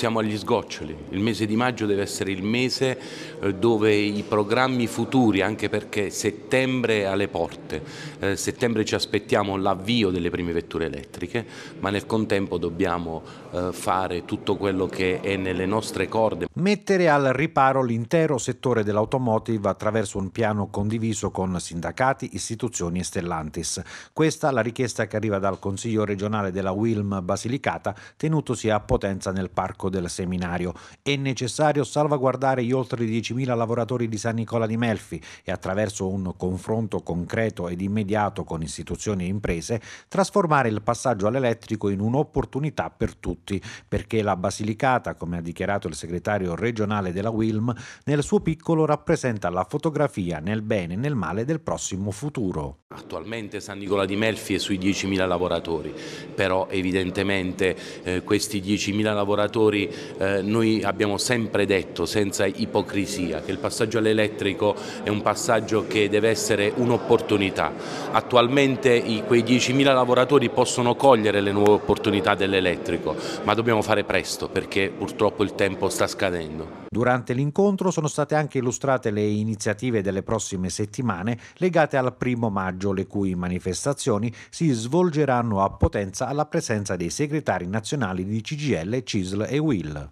Siamo agli sgoccioli, il mese di maggio deve essere il mese eh, dove i programmi futuri, anche perché settembre è alle porte, eh, settembre ci aspettiamo l'avvio delle prime vetture elettriche, ma nel contempo dobbiamo eh, fare tutto quello che è nelle nostre corde. Mettere al riparo l'intero settore dell'automotive attraverso un piano condiviso con sindacati, istituzioni e Stellantis. Questa è la richiesta che arriva dal Consiglio regionale della Wilm Basilicata, tenutosi a Potenza nel parco del seminario. È necessario salvaguardare gli oltre 10.000 lavoratori di San Nicola di Melfi e attraverso un confronto concreto ed immediato con istituzioni e imprese trasformare il passaggio all'elettrico in un'opportunità per tutti, perché la Basilicata, come ha dichiarato il segretario regionale della WILM, nel suo piccolo rappresenta la fotografia nel bene e nel male del prossimo futuro. Attualmente San Nicola di Melfi è sui 10.000 lavoratori, però evidentemente eh, questi 10.000 lavoratori fuori, eh, noi abbiamo sempre detto senza ipocrisia che il passaggio all'elettrico è un passaggio che deve essere un'opportunità. Attualmente i, quei 10.000 lavoratori possono cogliere le nuove opportunità dell'elettrico, ma dobbiamo fare presto perché purtroppo il tempo sta scadendo. Durante l'incontro sono state anche illustrate le iniziative delle prossime settimane legate al primo maggio, le cui manifestazioni si svolgeranno a Potenza alla presenza dei segretari nazionali di CGL, CISL e WIL.